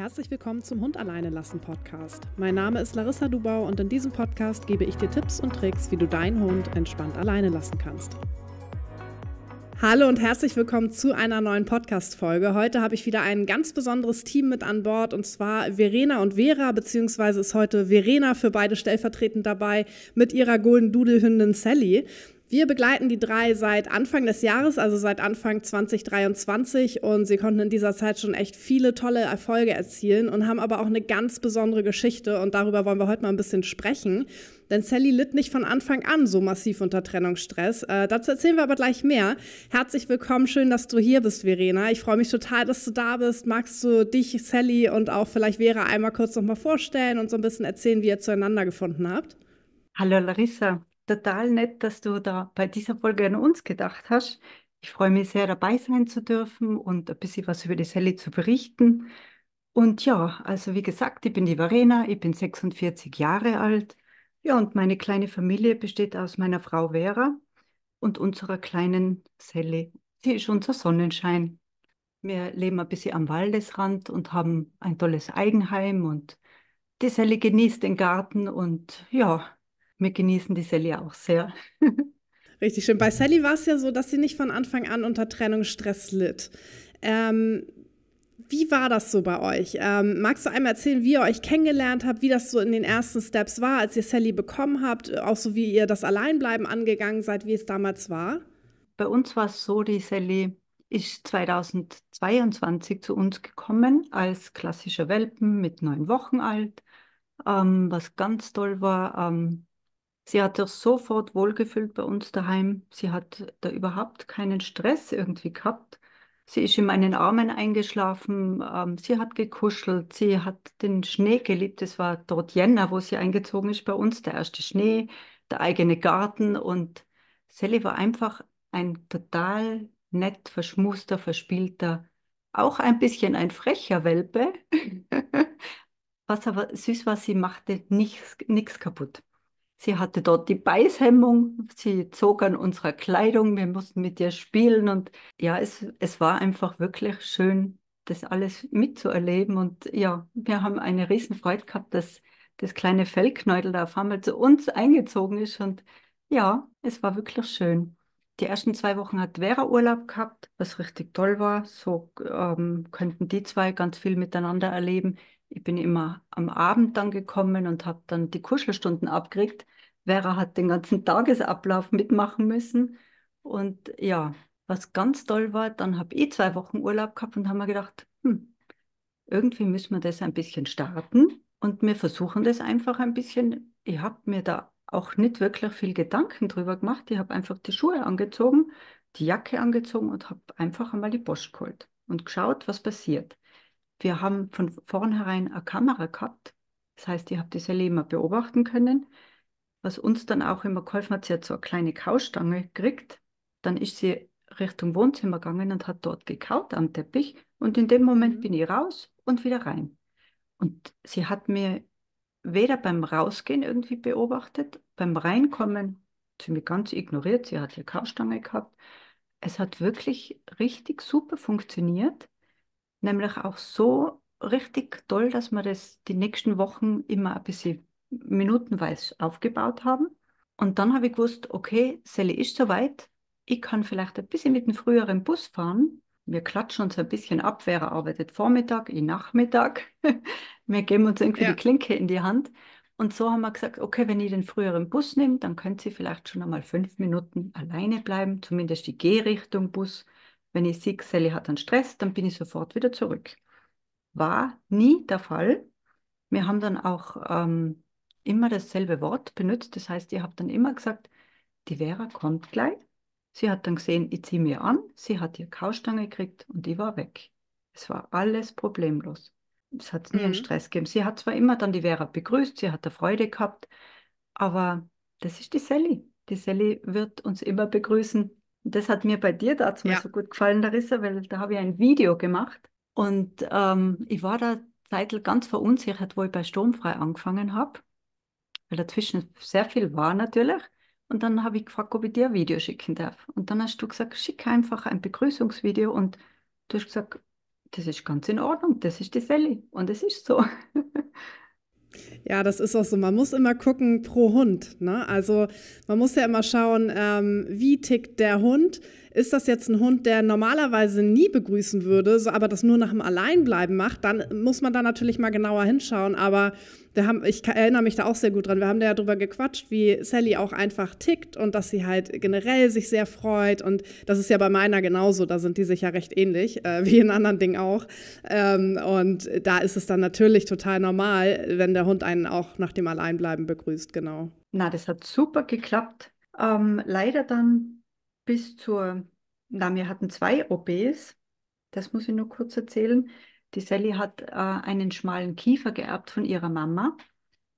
Herzlich willkommen zum Hund alleine lassen Podcast. Mein Name ist Larissa Dubau und in diesem Podcast gebe ich dir Tipps und Tricks, wie du deinen Hund entspannt alleine lassen kannst. Hallo und herzlich willkommen zu einer neuen Podcast-Folge. Heute habe ich wieder ein ganz besonderes Team mit an Bord und zwar Verena und Vera, beziehungsweise ist heute Verena für beide stellvertretend dabei mit ihrer Golden Doodle-Hündin Sally. Wir begleiten die drei seit Anfang des Jahres, also seit Anfang 2023 und sie konnten in dieser Zeit schon echt viele tolle Erfolge erzielen und haben aber auch eine ganz besondere Geschichte und darüber wollen wir heute mal ein bisschen sprechen. Denn Sally litt nicht von Anfang an so massiv unter Trennungsstress. Äh, dazu erzählen wir aber gleich mehr. Herzlich willkommen, schön, dass du hier bist, Verena. Ich freue mich total, dass du da bist. Magst du dich, Sally und auch vielleicht Vera einmal kurz nochmal vorstellen und so ein bisschen erzählen, wie ihr zueinander gefunden habt? Hallo Larissa, total nett, dass du da bei dieser Folge an uns gedacht hast. Ich freue mich sehr, dabei sein zu dürfen und ein bisschen was über die Sally zu berichten. Und ja, also wie gesagt, ich bin die Verena, ich bin 46 Jahre alt. Ja, und meine kleine Familie besteht aus meiner Frau Vera und unserer kleinen Sally. Sie ist unser Sonnenschein. Wir leben ein bisschen am Waldesrand und haben ein tolles Eigenheim und die Sally genießt den Garten und ja, wir genießen die Sally auch sehr. Richtig schön. Bei Sally war es ja so, dass sie nicht von Anfang an unter Trennungsstress litt. Ähm, wie war das so bei euch? Ähm, magst du einmal erzählen, wie ihr euch kennengelernt habt, wie das so in den ersten Steps war, als ihr Sally bekommen habt, auch so wie ihr das Alleinbleiben angegangen seid, wie es damals war? Bei uns war es so, die Sally ist 2022 zu uns gekommen als klassischer Welpen mit neun Wochen alt. Ähm, was ganz toll war, ähm, Sie hat sich sofort wohlgefühlt bei uns daheim. Sie hat da überhaupt keinen Stress irgendwie gehabt. Sie ist in meinen Armen eingeschlafen. Ähm, sie hat gekuschelt. Sie hat den Schnee geliebt. Es war dort Jänner, wo sie eingezogen ist bei uns. Der erste Schnee, der eigene Garten. Und Sally war einfach ein total nett verschmuster, verspielter, auch ein bisschen ein frecher Welpe. Was aber süß war, sie machte nichts kaputt. Sie hatte dort die Beißhemmung, sie zog an unserer Kleidung, wir mussten mit ihr spielen und ja, es, es war einfach wirklich schön, das alles mitzuerleben und ja, wir haben eine Riesenfreude gehabt, dass das kleine Fellknäudel da auf einmal zu uns eingezogen ist und ja, es war wirklich schön. Die ersten zwei Wochen hat Vera Urlaub gehabt, was richtig toll war. So ähm, könnten die zwei ganz viel miteinander erleben ich bin immer am Abend dann gekommen und habe dann die Kuschelstunden abgekriegt. Vera hat den ganzen Tagesablauf mitmachen müssen. Und ja, was ganz toll war, dann habe ich zwei Wochen Urlaub gehabt und haben mir gedacht, hm, irgendwie müssen wir das ein bisschen starten. Und wir versuchen das einfach ein bisschen. Ich habe mir da auch nicht wirklich viel Gedanken drüber gemacht. Ich habe einfach die Schuhe angezogen, die Jacke angezogen und habe einfach einmal die Post geholt und geschaut, was passiert. Wir haben von vornherein eine Kamera gehabt. Das heißt, ich habe das Erleben beobachten können. Was uns dann auch immer geholfen hat, sie hat so eine kleine Kaustange gekriegt. Dann ist sie Richtung Wohnzimmer gegangen und hat dort gekaut am Teppich. Und in dem Moment mhm. bin ich raus und wieder rein. Und sie hat mir weder beim Rausgehen irgendwie beobachtet, beim Reinkommen ziemlich ganz ignoriert. Sie hat ihre Kaustange gehabt. Es hat wirklich richtig super funktioniert nämlich auch so richtig toll, dass wir das die nächsten Wochen immer ein bisschen minutenweise aufgebaut haben. Und dann habe ich gewusst, okay, Sally ist soweit, ich kann vielleicht ein bisschen mit dem früheren Bus fahren. Wir klatschen uns ein bisschen ab, wer arbeitet Vormittag, ich Nachmittag. wir geben uns irgendwie ja. die Klinke in die Hand. Und so haben wir gesagt, okay, wenn ich den früheren Bus nehme, dann könnt sie vielleicht schon einmal fünf Minuten alleine bleiben, zumindest die Gehrichtung Bus. Wenn ich sehe, Sally hat einen Stress, dann bin ich sofort wieder zurück. War nie der Fall. Wir haben dann auch ähm, immer dasselbe Wort benutzt. Das heißt, ihr habt dann immer gesagt, die Vera kommt gleich. Sie hat dann gesehen, ich ziehe mir an, sie hat ihr Kaustange gekriegt und ich war weg. Es war alles problemlos. Es hat nie mhm. einen Stress gegeben. Sie hat zwar immer dann die Vera begrüßt, sie hat da Freude gehabt, aber das ist die Sally. Die Sally wird uns immer begrüßen, das hat mir bei dir dazu ja. mal so gut gefallen, Larissa, weil da habe ich ein Video gemacht und ähm, ich war da Zeitl ganz verunsichert, wo ich bei Sturmfrei angefangen habe, weil dazwischen sehr viel war natürlich. Und dann habe ich gefragt, ob ich dir ein Video schicken darf. Und dann hast du gesagt, schick einfach ein Begrüßungsvideo und du hast gesagt, das ist ganz in Ordnung, das ist die Sally und es ist so. Ja, das ist auch so. Man muss immer gucken pro Hund. Ne? Also man muss ja immer schauen, ähm, wie tickt der Hund ist das jetzt ein Hund, der normalerweise nie begrüßen würde, so, aber das nur nach dem Alleinbleiben macht, dann muss man da natürlich mal genauer hinschauen. Aber wir haben, ich erinnere mich da auch sehr gut dran. Wir haben da ja drüber gequatscht, wie Sally auch einfach tickt und dass sie halt generell sich sehr freut. Und das ist ja bei meiner genauso. Da sind die sich ja recht ähnlich, äh, wie in anderen Dingen auch. Ähm, und da ist es dann natürlich total normal, wenn der Hund einen auch nach dem Alleinbleiben begrüßt, genau. Na, das hat super geklappt. Ähm, leider dann bis zur, na, wir hatten zwei OPs, das muss ich nur kurz erzählen. Die Sally hat äh, einen schmalen Kiefer geerbt von ihrer Mama,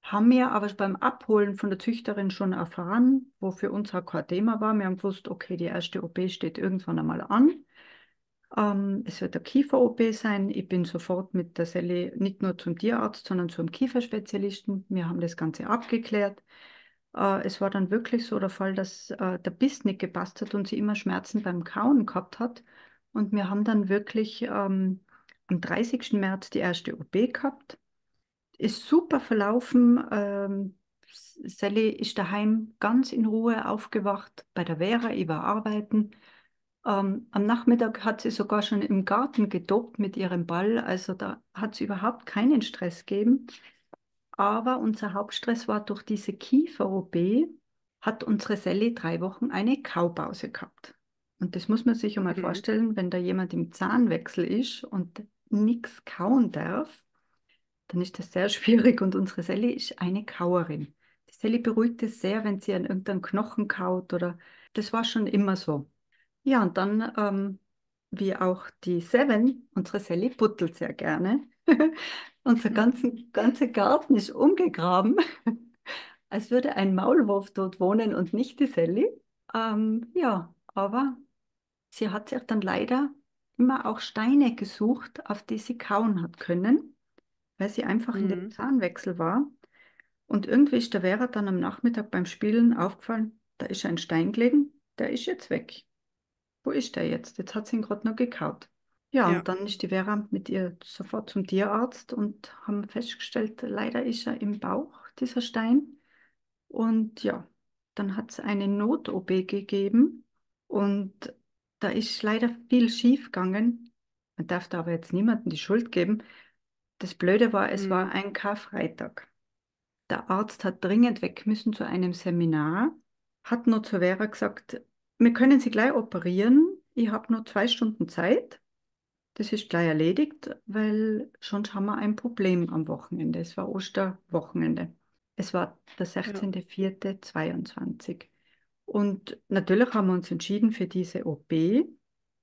haben wir aber beim Abholen von der Züchterin schon erfahren, wo für uns auch kein Thema war. Wir haben gewusst, okay, die erste OP steht irgendwann einmal an. Ähm, es wird der Kiefer-OP sein. Ich bin sofort mit der Sally nicht nur zum Tierarzt, sondern zum Kieferspezialisten. Wir haben das Ganze abgeklärt. Äh, es war dann wirklich so der Fall, dass äh, der Biss nicht gepasst hat und sie immer Schmerzen beim Kauen gehabt hat. Und wir haben dann wirklich ähm, am 30. März die erste OP gehabt. Ist super verlaufen. Ähm, Sally ist daheim ganz in Ruhe aufgewacht bei der Vera, ich war arbeiten. Ähm, am Nachmittag hat sie sogar schon im Garten gedopt mit ihrem Ball, also da hat es überhaupt keinen Stress gegeben aber unser Hauptstress war durch diese Kiefer-OP, hat unsere Sally drei Wochen eine Kaupause gehabt. Und das muss man sich einmal mhm. vorstellen, wenn da jemand im Zahnwechsel ist und nichts kauen darf, dann ist das sehr schwierig. Und unsere Sally ist eine Kauerin. Die Sally beruhigt es sehr, wenn sie an irgendeinen Knochen kaut oder das war schon immer so. Ja, und dann, ähm, wie auch die Seven, unsere Sally buttelt sehr gerne. Unser mhm. ganzen, ganzer Garten ist umgegraben, als würde ein Maulwurf dort wohnen und nicht die Sally. Ähm, ja, aber sie hat sich dann leider immer auch Steine gesucht, auf die sie kauen hat können, weil sie einfach mhm. in dem mhm. Zahnwechsel war. Und irgendwie ist der Vera dann am Nachmittag beim Spielen aufgefallen, da ist ein Stein gelegen, der ist jetzt weg. Wo ist der jetzt? Jetzt hat sie ihn gerade noch gekaut. Ja, Ja. und dann ist die Vera mit ihr sofort zum Tierarzt und haben festgestellt, leider ist er im Bauch, dieser Stein. Und ja, dann hat es eine Not-OP gegeben und da ist leider viel schiefgegangen. Man darf da aber jetzt niemandem die Schuld geben. Das Blöde war, es war mhm. ein Karfreitag. Der Arzt hat dringend weg müssen zu einem Seminar, hat nur zu Vera gesagt, wir können Sie gleich operieren, ich habe nur zwei Stunden Zeit das ist gleich erledigt, weil schon haben wir ein Problem am Wochenende. Es war Osterwochenende. Es war der 16.04.22. Und natürlich haben wir uns entschieden für diese OP.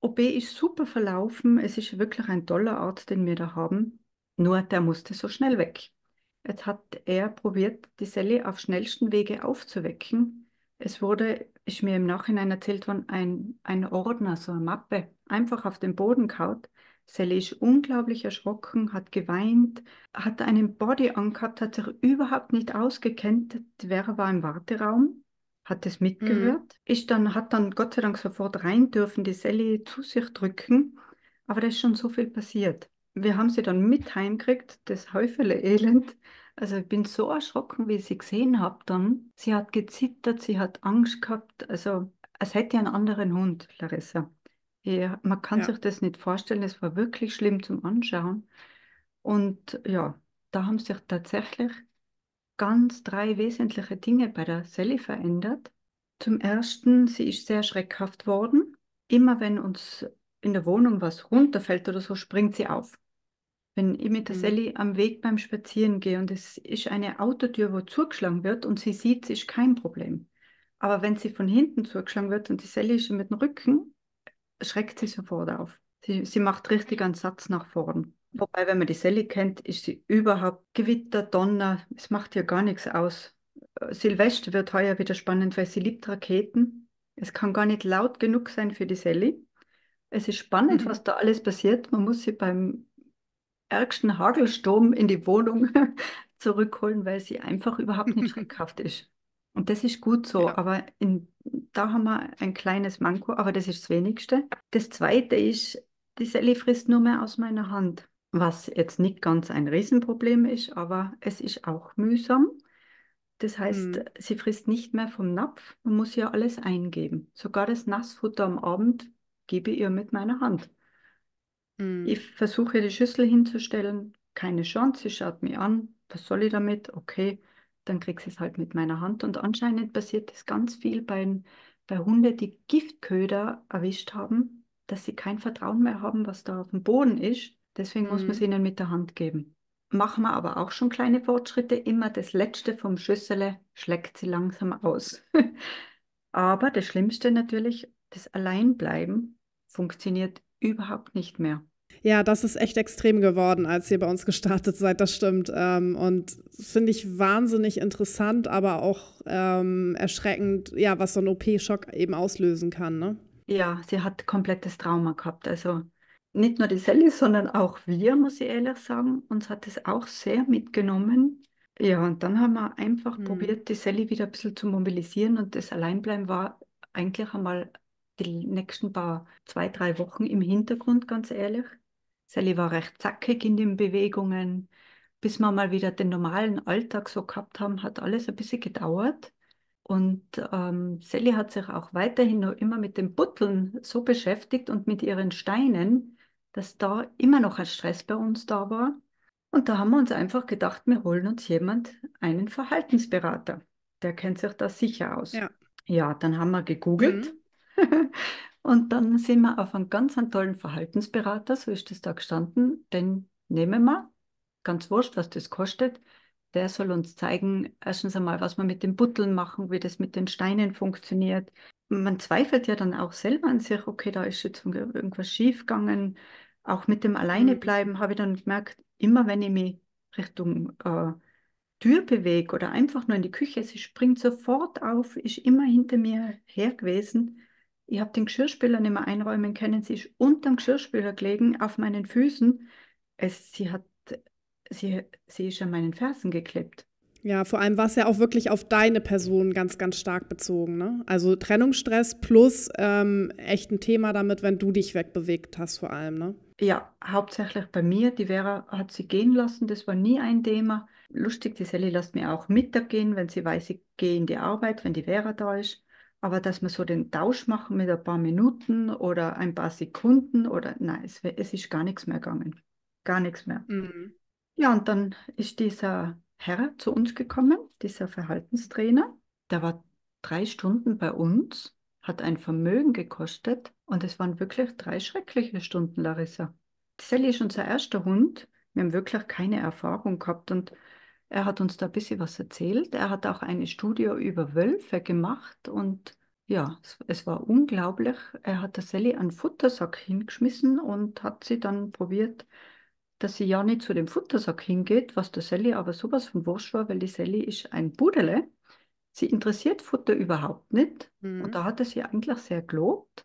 OP ist super verlaufen. Es ist wirklich ein toller Arzt, den wir da haben. Nur der musste so schnell weg. Jetzt hat er probiert, die Selle auf schnellsten Wege aufzuwecken. Es wurde ist mir im Nachhinein erzählt worden, ein, ein Ordner, so eine Mappe, einfach auf den Boden kaut. Sally ist unglaublich erschrocken, hat geweint, hat einen Body angehabt, hat sich überhaupt nicht ausgekennt. wer war im Warteraum, hat es mhm. mitgehört. Mhm. Ist dann, hat dann Gott sei Dank sofort rein dürfen, die Sally zu sich drücken. Aber da ist schon so viel passiert. Wir haben sie dann mit heimgekriegt, das Häufele Elend. Also ich bin so erschrocken, wie ich sie gesehen habe dann. Sie hat gezittert, sie hat Angst gehabt, also als hätte einen anderen Hund, Larissa. Ja, man kann ja. sich das nicht vorstellen, es war wirklich schlimm zum Anschauen. Und ja, da haben sich tatsächlich ganz drei wesentliche Dinge bei der Sally verändert. Zum Ersten, sie ist sehr schreckhaft worden. Immer wenn uns in der Wohnung was runterfällt oder so, springt sie auf. Wenn ich mit der mhm. Sally am Weg beim Spazieren gehe und es ist eine Autotür, wo zugeschlagen wird und sie sieht, es ist kein Problem. Aber wenn sie von hinten zugeschlagen wird und die Sally ist mit dem Rücken, schreckt sie sofort auf. Sie, sie macht richtig einen Satz nach vorn. Wobei, wenn man die Sally kennt, ist sie überhaupt Gewitter, Donner, es macht ihr gar nichts aus. Äh, Silvester wird heuer wieder spannend, weil sie liebt Raketen. Es kann gar nicht laut genug sein für die Sally. Es ist spannend, mhm. was da alles passiert. Man muss sie beim ärgsten Hagelsturm in die Wohnung zurückholen, weil sie einfach überhaupt nicht schreckhaft ist. Und das ist gut so, ja. aber in, da haben wir ein kleines Manko, aber das ist das Wenigste. Das Zweite ist, die Sally frisst nur mehr aus meiner Hand, was jetzt nicht ganz ein Riesenproblem ist, aber es ist auch mühsam. Das heißt, hm. sie frisst nicht mehr vom Napf, man muss ja alles eingeben. Sogar das Nassfutter am Abend gebe ich ihr mit meiner Hand. Mhm. Ich versuche die Schüssel hinzustellen, keine Chance, sie schaut mich an, was soll ich damit? Okay, dann kriegst du es halt mit meiner Hand. Und anscheinend passiert das ganz viel bei, bei Hunden, die Giftköder erwischt haben, dass sie kein Vertrauen mehr haben, was da auf dem Boden ist. Deswegen mhm. muss man es mhm. ihnen mit der Hand geben. Machen wir aber auch schon kleine Fortschritte. Immer das Letzte vom Schüssele schlägt sie langsam aus. aber das Schlimmste natürlich, das Alleinbleiben funktioniert überhaupt nicht mehr. Ja, das ist echt extrem geworden, als ihr bei uns gestartet seid, das stimmt. Ähm, und finde ich wahnsinnig interessant, aber auch ähm, erschreckend, ja, was so ein OP-Schock eben auslösen kann. Ne? Ja, sie hat komplettes Trauma gehabt. Also nicht nur die Sally, sondern auch wir, muss ich ehrlich sagen, uns hat es auch sehr mitgenommen. Ja, und dann haben wir einfach mhm. probiert, die Sally wieder ein bisschen zu mobilisieren und das Alleinbleiben war eigentlich einmal die nächsten paar, zwei, drei Wochen im Hintergrund, ganz ehrlich. Sally war recht zackig in den Bewegungen. Bis wir mal wieder den normalen Alltag so gehabt haben, hat alles ein bisschen gedauert. Und ähm, Sally hat sich auch weiterhin noch immer mit den Butteln so beschäftigt und mit ihren Steinen, dass da immer noch ein Stress bei uns da war. Und da haben wir uns einfach gedacht, wir holen uns jemand, einen Verhaltensberater. Der kennt sich da sicher aus. Ja, ja dann haben wir gegoogelt. Mhm. und dann sind wir auf einen ganz einen tollen Verhaltensberater, so ist das da gestanden, den nehmen wir, ganz wurscht, was das kostet. Der soll uns zeigen, erstens einmal, was wir mit den Butteln machen, wie das mit den Steinen funktioniert. Man zweifelt ja dann auch selber an sich, okay, da ist jetzt irgendwas schiefgegangen. Auch mit dem Alleinebleiben mhm. habe ich dann gemerkt, immer wenn ich mich Richtung äh, Tür bewege oder einfach nur in die Küche, sie springt sofort auf, ist immer hinter mir her gewesen. Ich habe den Geschirrspüler nicht mehr einräumen können. Sie ist unter dem Geschirrspüler gelegen, auf meinen Füßen. Es, sie, hat, sie, sie ist an meinen Fersen geklebt. Ja, vor allem war es ja auch wirklich auf deine Person ganz, ganz stark bezogen. Ne? Also Trennungsstress plus ähm, echt ein Thema damit, wenn du dich wegbewegt hast, vor allem. Ne? Ja, hauptsächlich bei mir. Die Vera hat sie gehen lassen, das war nie ein Thema. Lustig, die Sally lässt mir auch Mittag gehen, wenn sie weiß, ich gehe in die Arbeit, wenn die Vera da ist. Aber dass wir so den Tausch machen mit ein paar Minuten oder ein paar Sekunden oder nein, es, es ist gar nichts mehr gegangen. Gar nichts mehr. Mhm. Ja, und dann ist dieser Herr zu uns gekommen, dieser Verhaltenstrainer. Der war drei Stunden bei uns, hat ein Vermögen gekostet und es waren wirklich drei schreckliche Stunden, Larissa. Sally ist unser erster Hund. Wir haben wirklich keine Erfahrung gehabt und er hat uns da ein bisschen was erzählt. Er hat auch eine Studie über Wölfe gemacht und ja, es, es war unglaublich. Er hat der Sally einen Futtersack hingeschmissen und hat sie dann probiert, dass sie ja nicht zu dem Futtersack hingeht, was der Sally aber sowas von wurscht war, weil die Sally ist ein Budele. Sie interessiert Futter überhaupt nicht. Mhm. Und da hat er sie eigentlich sehr gelobt.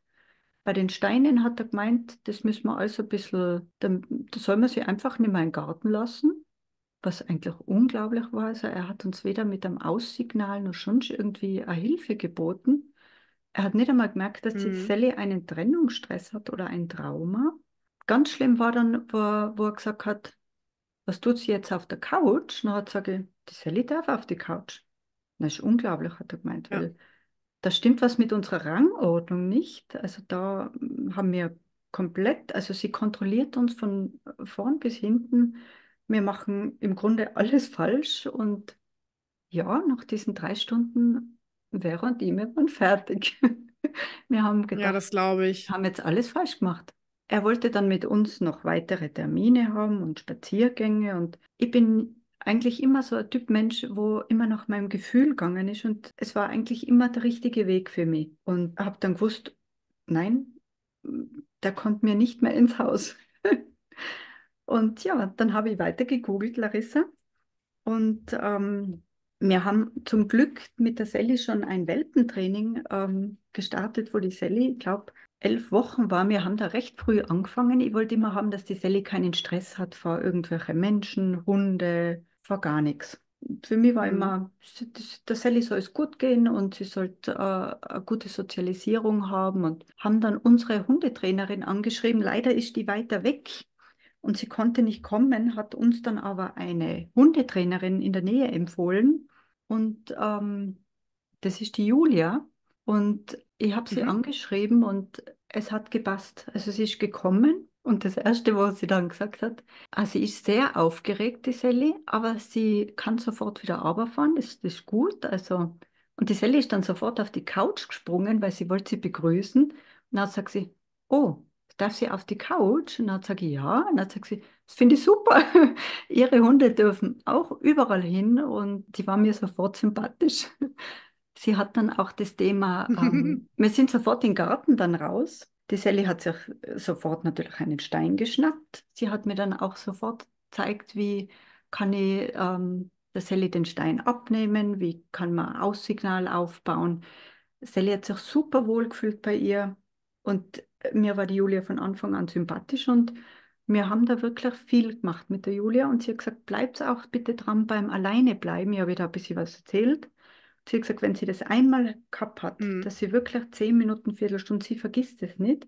Bei den Steinen hat er gemeint, das müssen wir also ein bisschen, da, da soll man sie einfach nicht mehr in den Garten lassen was eigentlich unglaublich war. Also er hat uns weder mit einem Aussignal noch sonst irgendwie eine Hilfe geboten. Er hat nicht einmal gemerkt, dass mhm. die Sally einen Trennungsstress hat oder ein Trauma. Ganz schlimm war dann, wo, wo er gesagt hat, was tut sie jetzt auf der Couch? dann hat er gesagt, die Sally darf auf die Couch. Das ist unglaublich, hat er gemeint, ja. weil da stimmt was mit unserer Rangordnung nicht. Also da hm, haben wir komplett, also sie kontrolliert uns von vorn bis hinten wir machen im Grunde alles falsch und ja, nach diesen drei Stunden, Vera und ihm waren fertig. Wir haben gedacht, ja, das glaube ich. haben jetzt alles falsch gemacht. Er wollte dann mit uns noch weitere Termine haben und Spaziergänge und ich bin eigentlich immer so ein Typ Mensch, wo immer nach meinem Gefühl gegangen ist und es war eigentlich immer der richtige Weg für mich und habe dann gewusst, nein, der kommt mir nicht mehr ins Haus. Und ja, dann habe ich weiter gegoogelt, Larissa. Und ähm, wir haben zum Glück mit der Sally schon ein Welpentraining ähm, gestartet, wo die Sally, ich glaube, elf Wochen war. Wir haben da recht früh angefangen. Ich wollte immer haben, dass die Sally keinen Stress hat vor irgendwelchen Menschen, Hunde, vor gar nichts. Für mich war immer, mhm. der Sally soll es gut gehen und sie sollte äh, eine gute Sozialisierung haben und haben dann unsere Hundetrainerin angeschrieben. Leider ist die weiter weg und sie konnte nicht kommen, hat uns dann aber eine Hundetrainerin in der Nähe empfohlen und ähm, das ist die Julia und ich habe sie mhm. angeschrieben und es hat gepasst. Also sie ist gekommen und das Erste, was sie dann gesagt hat, also sie ist sehr aufgeregt, die Sally, aber sie kann sofort wieder runterfahren, das, das ist gut. Also, und die Sally ist dann sofort auf die Couch gesprungen, weil sie wollte sie begrüßen. Und dann sagt sie, oh, darf sie auf die Couch? Und dann sage ich, ja. Und dann sagt sie, das finde ich super. Ihre Hunde dürfen auch überall hin und die war mir sofort sympathisch. sie hat dann auch das Thema, ähm, wir sind sofort im Garten dann raus. Die Sally hat sich sofort natürlich einen Stein geschnappt. Sie hat mir dann auch sofort gezeigt, wie kann ich ähm, der Sally den Stein abnehmen, wie kann man Aussignal aufbauen. Sally hat sich super wohl gefühlt bei ihr. Und äh, mir war die Julia von Anfang an sympathisch und wir haben da wirklich viel gemacht mit der Julia und sie hat gesagt, bleibt auch bitte dran beim Alleinebleiben. Ich habe ihr da ein bisschen was erzählt. sie hat gesagt, wenn sie das einmal gehabt hat, mhm. dass sie wirklich zehn Minuten, Viertelstunde, sie vergisst es nicht.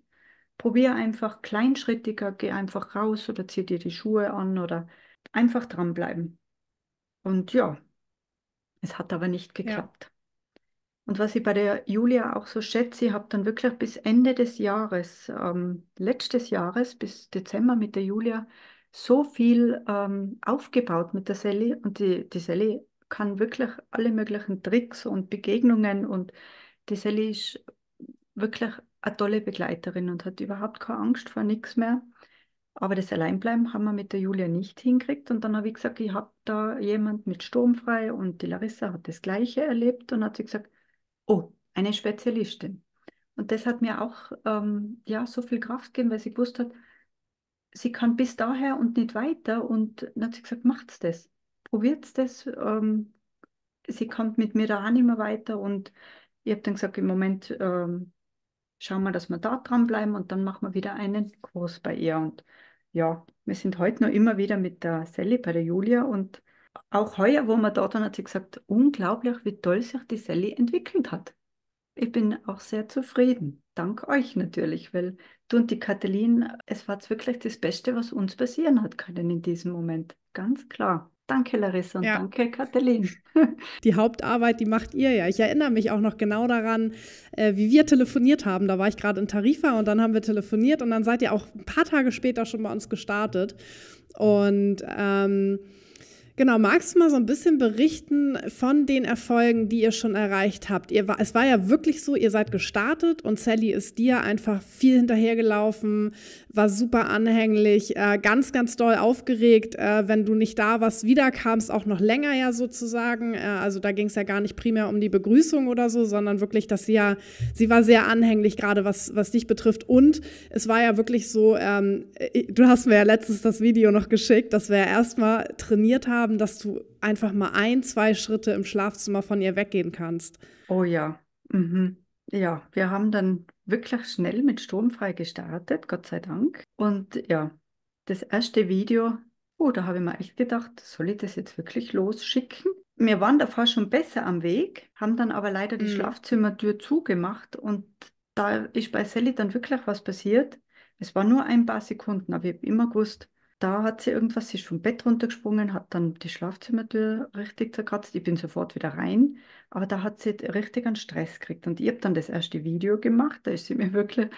Probier einfach kleinschrittiger, geh einfach raus oder zieh dir die Schuhe an oder einfach dranbleiben. Und ja, es hat aber nicht geklappt. Ja. Und was ich bei der Julia auch so schätze, ich habe dann wirklich bis Ende des Jahres, ähm, letztes Jahres bis Dezember mit der Julia so viel ähm, aufgebaut mit der Sally. Und die, die Sally kann wirklich alle möglichen Tricks und Begegnungen und die Sally ist wirklich eine tolle Begleiterin und hat überhaupt keine Angst vor nichts mehr. Aber das Alleinbleiben haben wir mit der Julia nicht hingekriegt. Und dann habe ich gesagt, ich habe da jemand mit Sturmfrei und die Larissa hat das Gleiche erlebt und hat sie gesagt, oh, eine Spezialistin. Und das hat mir auch ähm, ja, so viel Kraft gegeben, weil sie gewusst hat, sie kann bis daher und nicht weiter. Und dann hat sie gesagt, macht's das, probiert's das. Ähm, sie kommt mit mir da auch nicht mehr weiter. Und ich habe dann gesagt, im Moment ähm, schauen wir, dass wir da dranbleiben und dann machen wir wieder einen Kurs bei ihr. Und ja, wir sind heute noch immer wieder mit der Sally bei der Julia und auch heuer, wo man da dann hat sie gesagt, unglaublich, wie toll sich die Sally entwickelt hat. Ich bin auch sehr zufrieden. Dank euch natürlich, weil du und die Katalin, es war wirklich das Beste, was uns passieren hat können in diesem Moment. Ganz klar. Danke, Larissa, und ja. danke, Katalin. Die Hauptarbeit, die macht ihr ja. Ich erinnere mich auch noch genau daran, äh, wie wir telefoniert haben. Da war ich gerade in Tarifa und dann haben wir telefoniert und dann seid ihr auch ein paar Tage später schon bei uns gestartet. Und ähm, Genau, magst du mal so ein bisschen berichten von den Erfolgen, die ihr schon erreicht habt? Ihr, es war ja wirklich so, ihr seid gestartet und Sally ist dir einfach viel hinterhergelaufen, war super anhänglich, äh, ganz, ganz doll aufgeregt, äh, wenn du nicht da warst, wiederkamst, auch noch länger ja sozusagen. Äh, also da ging es ja gar nicht primär um die Begrüßung oder so, sondern wirklich, dass sie ja, sie war sehr anhänglich, gerade was, was dich betrifft. Und es war ja wirklich so, ähm, äh, du hast mir ja letztens das Video noch geschickt, dass wir ja erstmal trainiert haben, haben, dass du einfach mal ein, zwei Schritte im Schlafzimmer von ihr weggehen kannst. Oh ja. Mhm. Ja, wir haben dann wirklich schnell mit Sturmfrei gestartet, Gott sei Dank. Und ja, das erste Video, oh, da habe ich mir echt gedacht, soll ich das jetzt wirklich losschicken? Wir waren davor schon besser am Weg, haben dann aber leider die mhm. Schlafzimmertür zugemacht und da ist bei Sally dann wirklich was passiert. Es war nur ein paar Sekunden, aber ich habe immer gewusst, da hat sie irgendwas, sie ist vom Bett runtergesprungen, hat dann die Schlafzimmertür richtig zerkratzt. Ich bin sofort wieder rein, aber da hat sie richtig einen Stress gekriegt. Und ich habe dann das erste Video gemacht, da ist sie mir wirklich,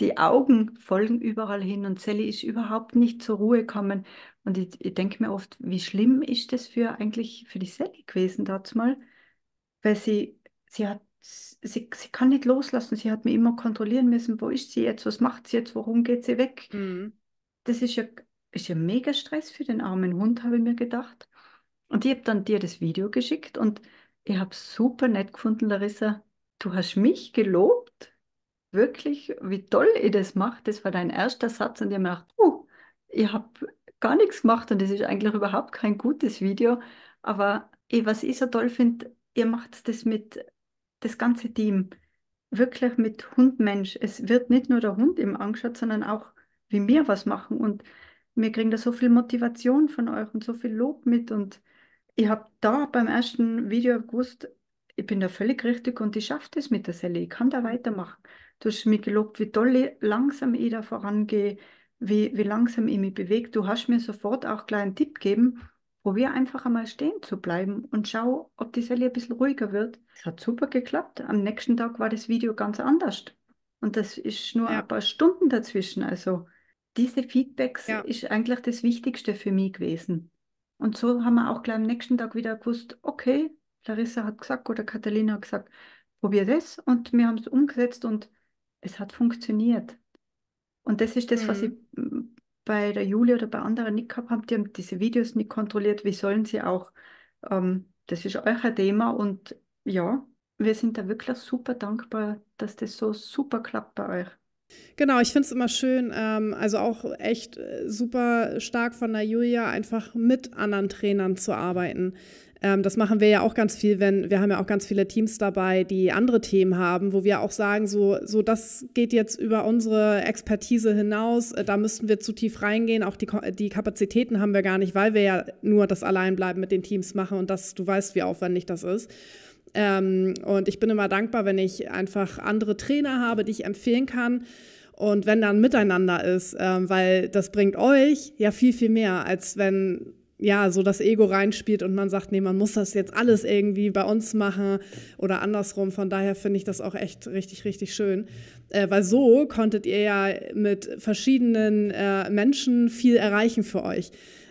die Augen folgen überall hin und Sally ist überhaupt nicht zur Ruhe gekommen. Und ich, ich denke mir oft, wie schlimm ist das für eigentlich für die Sally gewesen dazu mal, weil sie, sie hat Sie, sie, kann nicht loslassen. Sie hat mir immer kontrollieren müssen, wo ist sie jetzt, was macht sie jetzt, warum geht sie weg. Mhm. Das ist ja ist ja mega Stress für den armen Hund, habe ich mir gedacht. Und ich habe dann dir das Video geschickt und ich habe super nett gefunden, Larissa. Du hast mich gelobt, wirklich, wie toll ich das mache. Das war dein erster Satz und ich habe mir gedacht, uh, ich habe gar nichts gemacht und das ist eigentlich überhaupt kein gutes Video. Aber ich, was ich so toll finde, ihr macht das mit das ganze Team, wirklich mit Hund-Mensch. Es wird nicht nur der Hund eben angeschaut, sondern auch, wie wir was machen und wir kriegen da so viel Motivation von euch und so viel Lob mit. Und ich habe da beim ersten Video gewusst, ich bin da völlig richtig und ich schaffe das mit der Selle. Ich kann da weitermachen. Du hast mir gelobt, wie toll ich, langsam ich da vorangehe, wie, wie langsam ich mich bewege. Du hast mir sofort auch gleich einen Tipp gegeben. Probier einfach einmal stehen zu bleiben und schau, ob die Selle ein bisschen ruhiger wird. Es hat super geklappt. Am nächsten Tag war das Video ganz anders. Und das ist nur ja. ein paar Stunden dazwischen. Also diese Feedbacks ja. ist eigentlich das Wichtigste für mich gewesen. Und so haben wir auch gleich am nächsten Tag wieder gewusst, okay, Larissa hat gesagt oder Katharina hat gesagt, probier das und wir haben es umgesetzt und es hat funktioniert. Und das ist das, mhm. was ich mm, bei der Julia oder bei anderen nicht gehabt habe. Die haben diese Videos nicht kontrolliert. Wie sollen sie auch? Ähm, das ist euer Thema und ja, wir sind da wirklich super dankbar, dass das so super klappt bei euch. Genau, ich finde es immer schön, ähm, also auch echt äh, super stark von der Julia, einfach mit anderen Trainern zu arbeiten. Ähm, das machen wir ja auch ganz viel, wenn wir haben ja auch ganz viele Teams dabei, die andere Themen haben, wo wir auch sagen, so, so das geht jetzt über unsere Expertise hinaus, äh, da müssten wir zu tief reingehen, auch die, die Kapazitäten haben wir gar nicht, weil wir ja nur das Alleinbleiben mit den Teams machen und das, du weißt, wie aufwendig das ist. Ähm, und ich bin immer dankbar, wenn ich einfach andere Trainer habe, die ich empfehlen kann. Und wenn dann miteinander ist, ähm, weil das bringt euch ja viel, viel mehr, als wenn ja, so das Ego reinspielt und man sagt, nee, man muss das jetzt alles irgendwie bei uns machen oder andersrum. Von daher finde ich das auch echt richtig, richtig schön. Äh, weil so konntet ihr ja mit verschiedenen äh, Menschen viel erreichen für euch.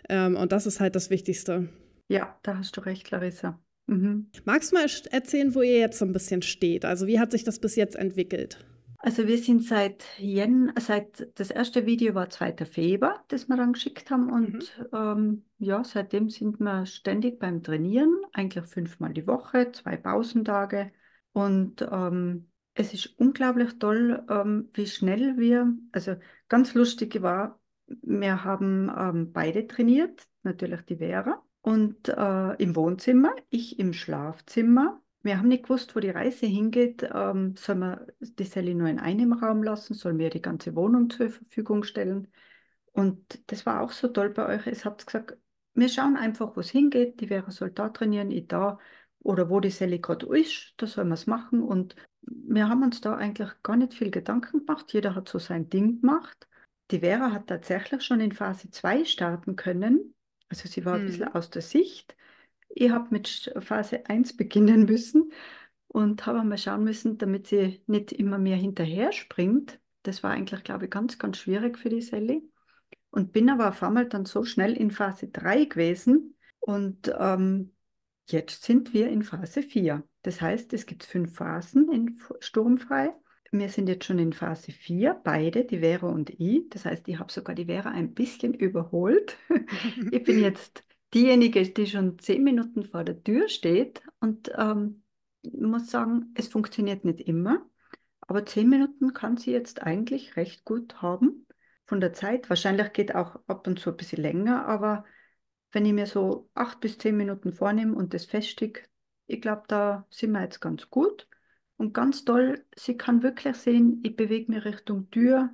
Ähm, und das ist halt das Wichtigste. Ja, da hast du recht, Larissa. Mhm. Magst du mal erzählen, wo ihr jetzt so ein bisschen steht? Also wie hat sich das bis jetzt entwickelt? Also wir sind seit Jen, seit das erste Video war 2. Februar, das wir dann geschickt haben. Und mhm. ähm, ja, seitdem sind wir ständig beim Trainieren, eigentlich fünfmal die Woche, zwei Pausentage. Und ähm, es ist unglaublich toll, ähm, wie schnell wir, also ganz lustig war, wir haben ähm, beide trainiert, natürlich die Vera. Und äh, im Wohnzimmer, ich im Schlafzimmer wir haben nicht gewusst, wo die Reise hingeht. Ähm, sollen wir die Sally nur in einem Raum lassen? Sollen wir die ganze Wohnung zur Verfügung stellen? Und das war auch so toll bei euch. Es habt gesagt, wir schauen einfach, wo es hingeht. Die Vera soll da trainieren, ich da. Oder wo die Sally gerade ist, da sollen wir es machen. Und wir haben uns da eigentlich gar nicht viel Gedanken gemacht. Jeder hat so sein Ding gemacht. Die Vera hat tatsächlich schon in Phase 2 starten können. Also sie war hm. ein bisschen hm. aus der Sicht. Ich habe mit Phase 1 beginnen müssen und habe einmal schauen müssen, damit sie nicht immer mehr hinterher springt. Das war eigentlich, glaube ich, ganz, ganz schwierig für die Sally. Und bin aber auf einmal dann so schnell in Phase 3 gewesen. Und ähm, jetzt sind wir in Phase 4. Das heißt, es gibt fünf Phasen in Sturmfrei. Wir sind jetzt schon in Phase 4, beide, die Vera und ich. Das heißt, ich habe sogar die Vera ein bisschen überholt. ich bin jetzt diejenige, die schon zehn Minuten vor der Tür steht und ähm, muss sagen, es funktioniert nicht immer, aber zehn Minuten kann sie jetzt eigentlich recht gut haben von der Zeit. Wahrscheinlich geht auch ab und zu ein bisschen länger, aber wenn ich mir so acht bis zehn Minuten vornehme und das festige, ich glaube, da sind wir jetzt ganz gut. Und ganz toll, sie kann wirklich sehen, ich bewege mich Richtung Tür,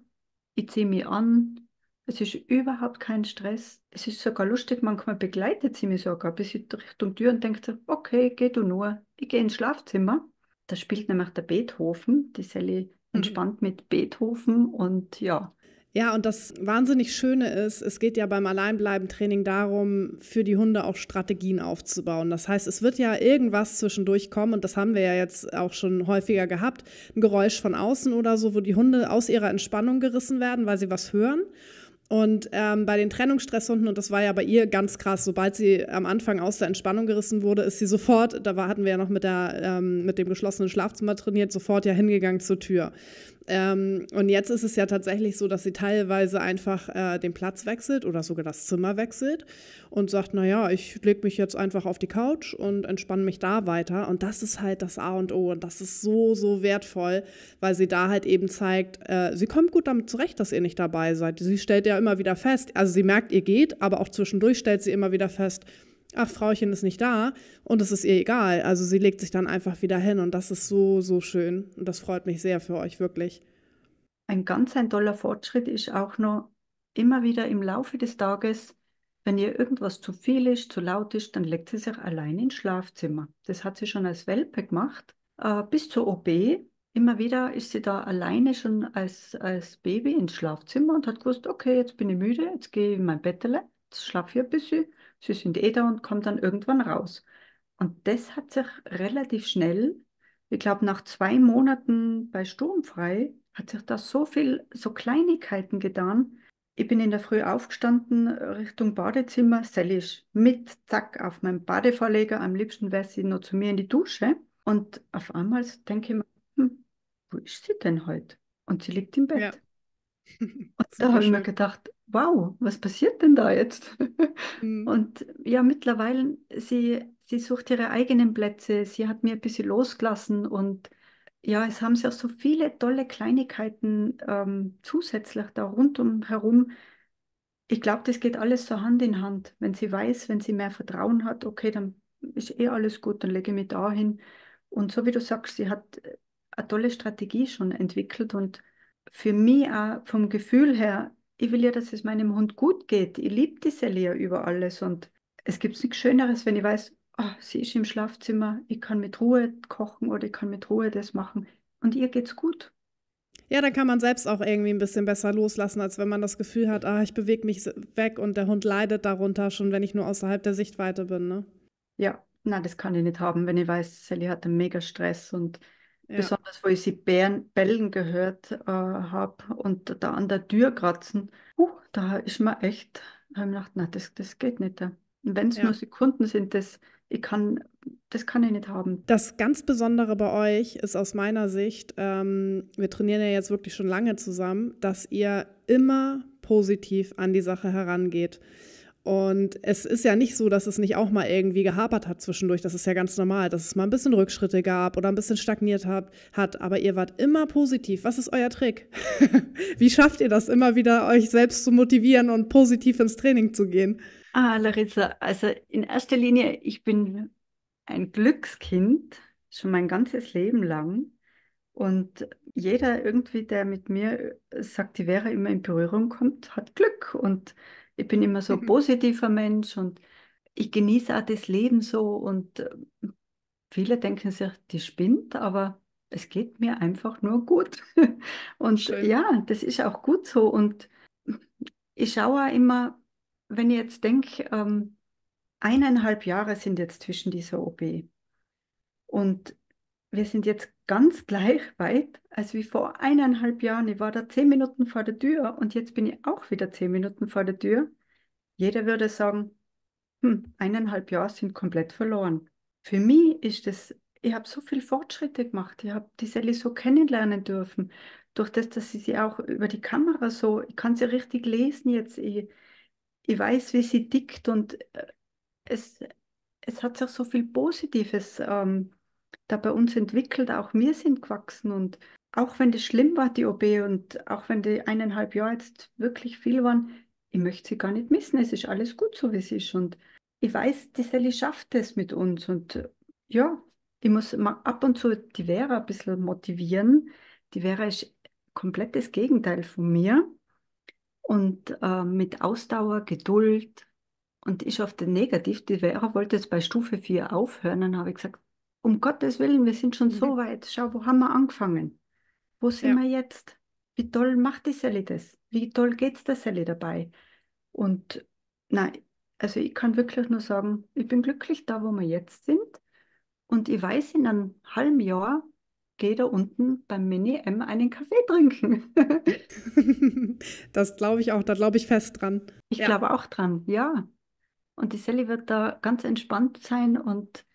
ich ziehe mich an, es ist überhaupt kein Stress. Es ist sogar lustig, manchmal begleitet sie mich sogar bis in Richtung Tür und denkt so, okay, geh du nur, ich gehe ins Schlafzimmer. Da spielt nämlich der Beethoven, die Sally mhm. entspannt mhm. mit Beethoven und ja, ja, und das Wahnsinnig Schöne ist, es geht ja beim Alleinbleiben-Training darum, für die Hunde auch Strategien aufzubauen. Das heißt, es wird ja irgendwas zwischendurch kommen, und das haben wir ja jetzt auch schon häufiger gehabt, ein Geräusch von außen oder so, wo die Hunde aus ihrer Entspannung gerissen werden, weil sie was hören. Und ähm, bei den Trennungsstresshunden, und das war ja bei ihr ganz krass, sobald sie am Anfang aus der Entspannung gerissen wurde, ist sie sofort, da war, hatten wir ja noch mit, der, ähm, mit dem geschlossenen Schlafzimmer trainiert, sofort ja hingegangen zur Tür. Ähm, und jetzt ist es ja tatsächlich so, dass sie teilweise einfach äh, den Platz wechselt oder sogar das Zimmer wechselt und sagt, naja, ich lege mich jetzt einfach auf die Couch und entspanne mich da weiter. Und das ist halt das A und O und das ist so, so wertvoll, weil sie da halt eben zeigt, äh, sie kommt gut damit zurecht, dass ihr nicht dabei seid. Sie stellt ja immer wieder fest, also sie merkt, ihr geht, aber auch zwischendurch stellt sie immer wieder fest, ach, Frauchen ist nicht da und es ist ihr egal. Also sie legt sich dann einfach wieder hin und das ist so, so schön und das freut mich sehr für euch wirklich. Ein ganz ein toller Fortschritt ist auch noch immer wieder im Laufe des Tages, wenn ihr irgendwas zu viel ist, zu laut ist, dann legt sie sich allein ins Schlafzimmer. Das hat sie schon als Welpe gemacht. Äh, bis zur OB, immer wieder ist sie da alleine schon als, als Baby ins Schlafzimmer und hat gewusst, okay, jetzt bin ich müde, jetzt gehe ich in mein Bettele, jetzt schlafe ich ein bisschen sie sind eh da und kommen dann irgendwann raus. Und das hat sich relativ schnell, ich glaube nach zwei Monaten bei Sturmfrei, hat sich da so viel, so Kleinigkeiten getan. Ich bin in der Früh aufgestanden Richtung Badezimmer, sellisch, mit Zack auf meinem Badevorleger. Am liebsten wäre sie noch zu mir in die Dusche. Und auf einmal denke ich mir, hm, wo ist sie denn heute? Und sie liegt im Bett. Ja. Und da habe ich mir gedacht, wow, was passiert denn da jetzt? Mhm. Und ja, mittlerweile, sie, sie sucht ihre eigenen Plätze, sie hat mir ein bisschen losgelassen und ja, es haben sich auch so viele tolle Kleinigkeiten ähm, zusätzlich da rundum herum. Ich glaube, das geht alles so Hand in Hand. Wenn sie weiß, wenn sie mehr Vertrauen hat, okay, dann ist eh alles gut, dann lege ich mich da hin. Und so wie du sagst, sie hat äh, eine tolle Strategie schon entwickelt und für mich auch vom Gefühl her, ich will ja, dass es meinem Hund gut geht. Ich liebe die Sally ja über alles und es gibt nichts Schöneres, wenn ich weiß, oh, sie ist im Schlafzimmer, ich kann mit Ruhe kochen oder ich kann mit Ruhe das machen und ihr geht's gut. Ja, dann kann man selbst auch irgendwie ein bisschen besser loslassen, als wenn man das Gefühl hat, ah, ich bewege mich weg und der Hund leidet darunter, schon wenn ich nur außerhalb der Sichtweite bin. Ne? Ja, na, das kann ich nicht haben, wenn ich weiß, Sally hat einen mega Stress und ja. Besonders, wo ich sie Bären, bellen gehört äh, habe und da an der Tür kratzen. Puh, da ist mir echt, habe ich gedacht, na, das, das geht nicht. Wenn es ja. nur Sekunden sind, das, ich kann, das kann ich nicht haben. Das ganz Besondere bei euch ist aus meiner Sicht, ähm, wir trainieren ja jetzt wirklich schon lange zusammen, dass ihr immer positiv an die Sache herangeht. Und es ist ja nicht so, dass es nicht auch mal irgendwie gehapert hat zwischendurch. Das ist ja ganz normal, dass es mal ein bisschen Rückschritte gab oder ein bisschen stagniert hat. hat. Aber ihr wart immer positiv. Was ist euer Trick? Wie schafft ihr das immer wieder, euch selbst zu motivieren und positiv ins Training zu gehen? Ah, Larissa, also in erster Linie, ich bin ein Glückskind, schon mein ganzes Leben lang. Und jeder irgendwie, der mit mir sagt, die wäre immer in Berührung kommt, hat Glück. Und ich bin immer so ein mhm. positiver Mensch und ich genieße auch das Leben so und äh, viele denken sich, die spinnt, aber es geht mir einfach nur gut. Und Schön. ja, das ist auch gut so. Und ich schaue auch immer, wenn ich jetzt denke, ähm, eineinhalb Jahre sind jetzt zwischen dieser OP. Und wir sind jetzt ganz gleich weit als wie vor eineinhalb Jahren. Ich war da zehn Minuten vor der Tür und jetzt bin ich auch wieder zehn Minuten vor der Tür. Jeder würde sagen, hm, eineinhalb Jahre sind komplett verloren. Für mich ist das, ich habe so viele Fortschritte gemacht. Ich habe die Sally so kennenlernen dürfen. Durch das, dass ich sie auch über die Kamera so, ich kann sie richtig lesen jetzt. Ich, ich weiß, wie sie tickt und äh, es, es hat sich so viel Positives ähm, da bei uns entwickelt. Auch wir sind gewachsen und auch wenn das schlimm war, die OB, und auch wenn die eineinhalb Jahre jetzt wirklich viel waren, ich möchte sie gar nicht missen. Es ist alles gut, so wie es ist. Und ich weiß, die Sally schafft es mit uns. Und äh, ja, ich muss mal ab und zu die Vera ein bisschen motivieren. Die Vera ist komplett das Gegenteil von mir. Und äh, mit Ausdauer, Geduld und ist auf den Negativ. Die Vera wollte jetzt bei Stufe 4 aufhören. Dann habe ich gesagt, um Gottes Willen, wir sind schon mhm. so weit. Schau, wo haben wir angefangen? Wo sind ja. wir jetzt? Wie toll macht die Sally das? Wie toll geht es der Sally dabei? Und nein, also ich kann wirklich nur sagen, ich bin glücklich da, wo wir jetzt sind. Und ich weiß, in einem halben Jahr gehe da unten beim Mini M einen Kaffee trinken. das glaube ich auch, da glaube ich fest dran. Ich ja. glaube auch dran, ja. Und die Sally wird da ganz entspannt sein und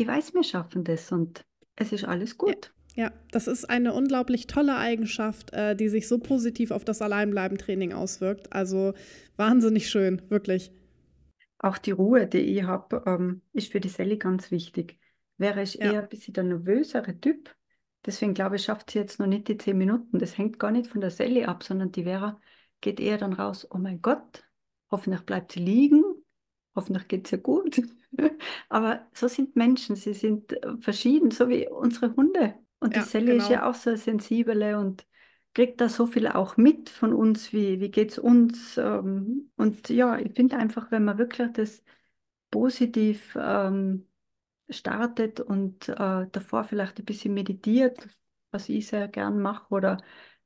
ich weiß, wir schaffen das und es ist alles gut. Ja. ja das ist eine unglaublich tolle Eigenschaft, äh, die sich so positiv auf das Alleinbleiben-Training auswirkt. Also wahnsinnig schön, wirklich. Auch die Ruhe, die ich habe, ähm, ist für die Sally ganz wichtig. Wäre ich ja. eher ein bisschen der nervösere Typ, deswegen glaube ich, schafft sie jetzt noch nicht die zehn Minuten. Das hängt gar nicht von der Sally ab, sondern die Vera geht eher dann raus, oh mein Gott, hoffentlich bleibt sie liegen Hoffentlich geht es ja gut. Aber so sind Menschen, sie sind äh, verschieden, so wie unsere Hunde. Und ja, die Sally genau. ist ja auch so sensible und kriegt da so viel auch mit von uns, wie, wie geht es uns. Ähm, und ja, ich finde einfach, wenn man wirklich das positiv ähm, startet und äh, davor vielleicht ein bisschen meditiert, was ich sehr gern mache, oder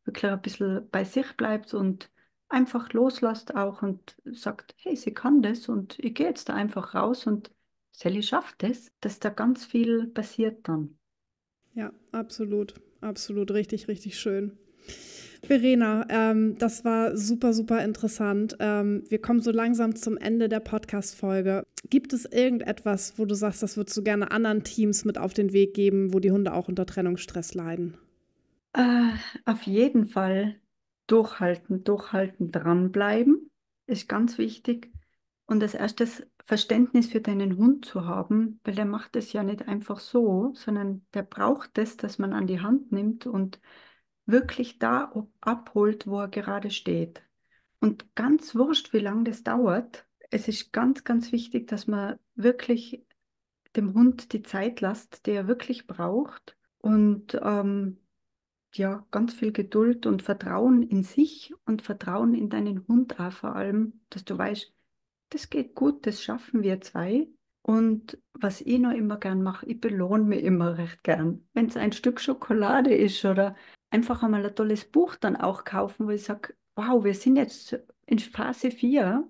wirklich ein bisschen bei sich bleibt und einfach loslässt auch und sagt, hey, sie kann das und ich gehe jetzt da einfach raus und Sally schafft es, das, dass da ganz viel passiert dann. Ja, absolut, absolut, richtig, richtig schön. Verena, ähm, das war super, super interessant. Ähm, wir kommen so langsam zum Ende der Podcast-Folge. Gibt es irgendetwas, wo du sagst, das würdest du gerne anderen Teams mit auf den Weg geben, wo die Hunde auch unter Trennungsstress leiden? Äh, auf jeden Fall durchhalten, durchhalten, dranbleiben ist ganz wichtig. Und als erstes Verständnis für deinen Hund zu haben, weil der macht es ja nicht einfach so, sondern der braucht es, dass man an die Hand nimmt und wirklich da abholt, wo er gerade steht. Und ganz wurscht, wie lange das dauert, es ist ganz, ganz wichtig, dass man wirklich dem Hund die Zeit lasst, die er wirklich braucht und ähm, ja ganz viel Geduld und Vertrauen in sich und Vertrauen in deinen Hund auch vor allem, dass du weißt, das geht gut, das schaffen wir zwei. Und was ich noch immer gern mache, ich belohne mich immer recht gern. Wenn es ein Stück Schokolade ist oder einfach einmal ein tolles Buch dann auch kaufen, wo ich sage, wow, wir sind jetzt in Phase 4,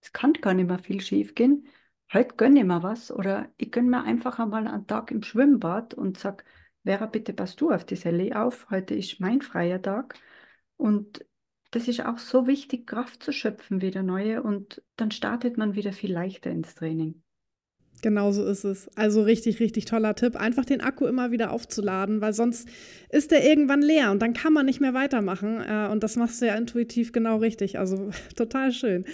es kann gar nicht mehr viel schief gehen, heute gönne ich mir was oder ich gönne mir einfach einmal einen Tag im Schwimmbad und sage, Vera, bitte passt du auf die Sally auf, heute ist mein freier Tag. Und das ist auch so wichtig, Kraft zu schöpfen wieder neue und dann startet man wieder viel leichter ins Training. Genau so ist es. Also richtig, richtig toller Tipp. Einfach den Akku immer wieder aufzuladen, weil sonst ist der irgendwann leer und dann kann man nicht mehr weitermachen. Äh, und das machst du ja intuitiv genau richtig. Also total schön.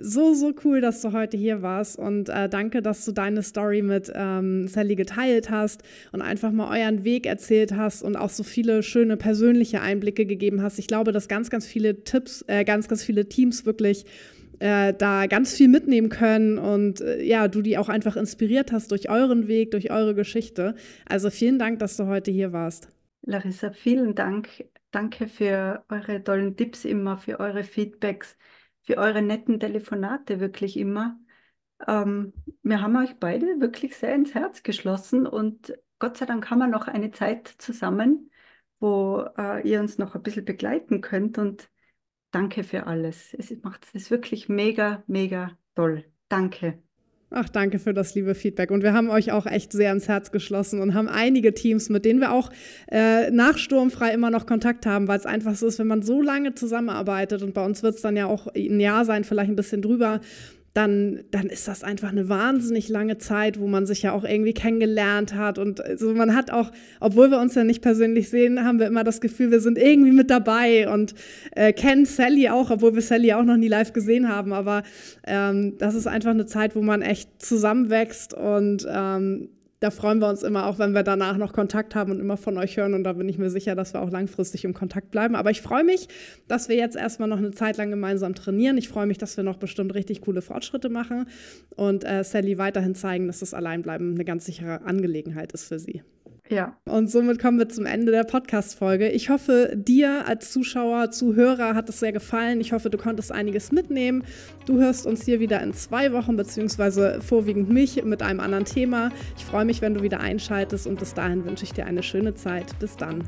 So, so cool, dass du heute hier warst und äh, danke, dass du deine Story mit ähm, Sally geteilt hast und einfach mal euren Weg erzählt hast und auch so viele schöne persönliche Einblicke gegeben hast. Ich glaube, dass ganz, ganz viele Tipps, äh, ganz, ganz viele Teams wirklich äh, da ganz viel mitnehmen können und äh, ja, du die auch einfach inspiriert hast durch euren Weg, durch eure Geschichte. Also vielen Dank, dass du heute hier warst. Larissa, vielen Dank. Danke für eure tollen Tipps immer, für eure Feedbacks, für eure netten Telefonate wirklich immer. Ähm, wir haben euch beide wirklich sehr ins Herz geschlossen und Gott sei Dank haben wir noch eine Zeit zusammen, wo äh, ihr uns noch ein bisschen begleiten könnt und danke für alles. Es macht es wirklich mega, mega toll. Danke. Ach, danke für das liebe Feedback. Und wir haben euch auch echt sehr ins Herz geschlossen und haben einige Teams, mit denen wir auch äh, nach Sturmfrei immer noch Kontakt haben, weil es einfach so ist, wenn man so lange zusammenarbeitet und bei uns wird es dann ja auch ein Jahr sein, vielleicht ein bisschen drüber dann, dann ist das einfach eine wahnsinnig lange Zeit, wo man sich ja auch irgendwie kennengelernt hat. Und so also man hat auch, obwohl wir uns ja nicht persönlich sehen, haben wir immer das Gefühl, wir sind irgendwie mit dabei und äh, kennen Sally auch, obwohl wir Sally auch noch nie live gesehen haben. Aber ähm, das ist einfach eine Zeit, wo man echt zusammenwächst und ähm, da freuen wir uns immer auch, wenn wir danach noch Kontakt haben und immer von euch hören. Und da bin ich mir sicher, dass wir auch langfristig im Kontakt bleiben. Aber ich freue mich, dass wir jetzt erstmal noch eine Zeit lang gemeinsam trainieren. Ich freue mich, dass wir noch bestimmt richtig coole Fortschritte machen und äh, Sally weiterhin zeigen, dass das Alleinbleiben eine ganz sichere Angelegenheit ist für sie. Ja. Und somit kommen wir zum Ende der Podcast-Folge. Ich hoffe, dir als Zuschauer, Zuhörer hat es sehr gefallen. Ich hoffe, du konntest einiges mitnehmen. Du hörst uns hier wieder in zwei Wochen, beziehungsweise vorwiegend mich mit einem anderen Thema. Ich freue mich, wenn du wieder einschaltest und bis dahin wünsche ich dir eine schöne Zeit. Bis dann.